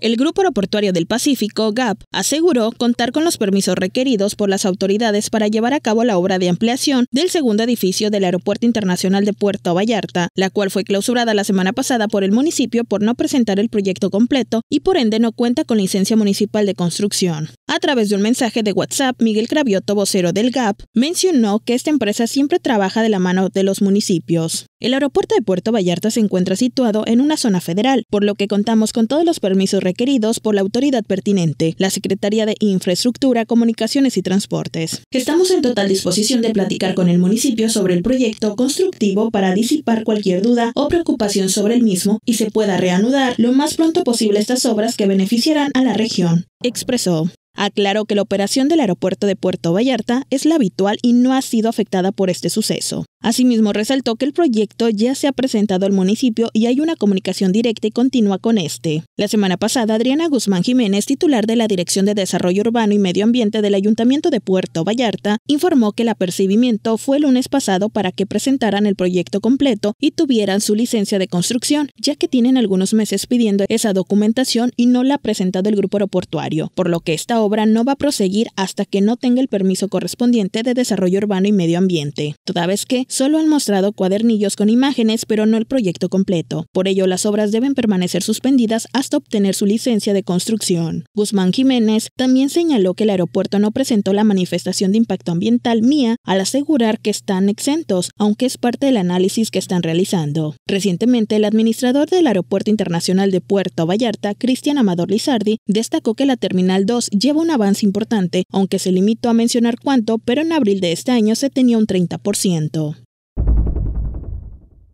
El Grupo Aeroportuario del Pacífico, GAP, aseguró contar con los permisos requeridos por las autoridades para llevar a cabo la obra de ampliación del segundo edificio del Aeropuerto Internacional de Puerto Vallarta, la cual fue clausurada la semana pasada por el municipio por no presentar el proyecto completo y por ende no cuenta con licencia municipal de construcción. A través de un mensaje de WhatsApp, Miguel Cravioto, vocero del GAP, mencionó que esta empresa siempre trabaja de la mano de los municipios. El aeropuerto de Puerto Vallarta se encuentra situado en una zona federal, por lo que contamos con todos los permisos requeridos por la autoridad pertinente, la Secretaría de Infraestructura, Comunicaciones y Transportes. Estamos en total disposición de platicar con el municipio sobre el proyecto constructivo para disipar cualquier duda o preocupación sobre el mismo y se pueda reanudar lo más pronto posible estas obras que beneficiarán a la región, expresó. Aclaró que la operación del aeropuerto de Puerto Vallarta es la habitual y no ha sido afectada por este suceso. Asimismo, resaltó que el proyecto ya se ha presentado al municipio y hay una comunicación directa y continua con este. La semana pasada, Adriana Guzmán Jiménez, titular de la Dirección de Desarrollo Urbano y Medio Ambiente del Ayuntamiento de Puerto Vallarta, informó que el apercibimiento fue el lunes pasado para que presentaran el proyecto completo y tuvieran su licencia de construcción, ya que tienen algunos meses pidiendo esa documentación y no la ha presentado el grupo aeroportuario, por lo que esta obra no va a proseguir hasta que no tenga el permiso correspondiente de desarrollo urbano y medio ambiente, toda vez que solo han mostrado cuadernillos con imágenes, pero no el proyecto completo. Por ello, las obras deben permanecer suspendidas hasta obtener su licencia de construcción. Guzmán Jiménez también señaló que el aeropuerto no presentó la manifestación de impacto ambiental mía, al asegurar que están exentos, aunque es parte del análisis que están realizando. Recientemente, el administrador del Aeropuerto Internacional de Puerto Vallarta, Cristian Amador Lizardi, destacó que la Terminal 2 lleva un avance importante, aunque se limitó a mencionar cuánto, pero en abril de este año se tenía un 30%.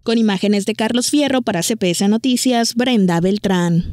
Con imágenes de Carlos Fierro para CPS Noticias, Brenda Beltrán.